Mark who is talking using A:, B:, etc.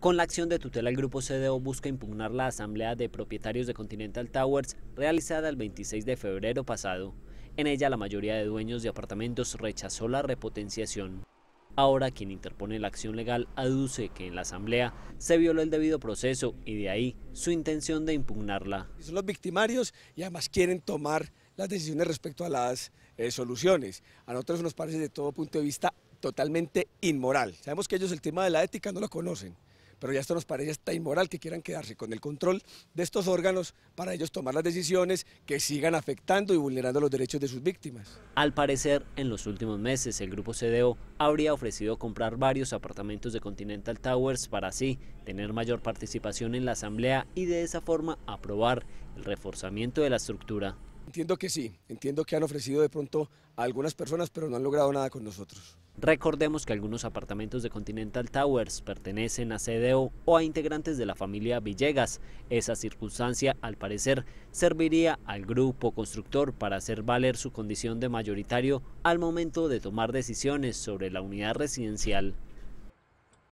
A: Con la acción de tutela, el grupo CDO busca impugnar la asamblea de propietarios de Continental Towers realizada el 26 de febrero pasado. En ella la mayoría de dueños de apartamentos rechazó la repotenciación. Ahora quien interpone la acción legal aduce que en la asamblea se violó el debido proceso y de ahí su intención de impugnarla.
B: Son los victimarios y además quieren tomar las decisiones respecto a las eh, soluciones. A nosotros nos parece de todo punto de vista totalmente inmoral. Sabemos que ellos el tema de la ética no lo conocen pero ya esto nos parece hasta inmoral que quieran quedarse con el control de estos órganos para ellos tomar las
A: decisiones que sigan afectando y vulnerando los derechos de sus víctimas. Al parecer, en los últimos meses el grupo CDO habría ofrecido comprar varios apartamentos de Continental Towers para así tener mayor participación en la asamblea y de esa forma aprobar el reforzamiento de la estructura.
B: Entiendo que sí, entiendo que han ofrecido de pronto a algunas personas, pero no han logrado
A: nada con nosotros. Recordemos que algunos apartamentos de Continental Towers pertenecen a CDO o a integrantes de la familia Villegas. Esa circunstancia, al parecer, serviría al grupo constructor para hacer valer su condición de mayoritario al momento de tomar decisiones sobre la unidad residencial.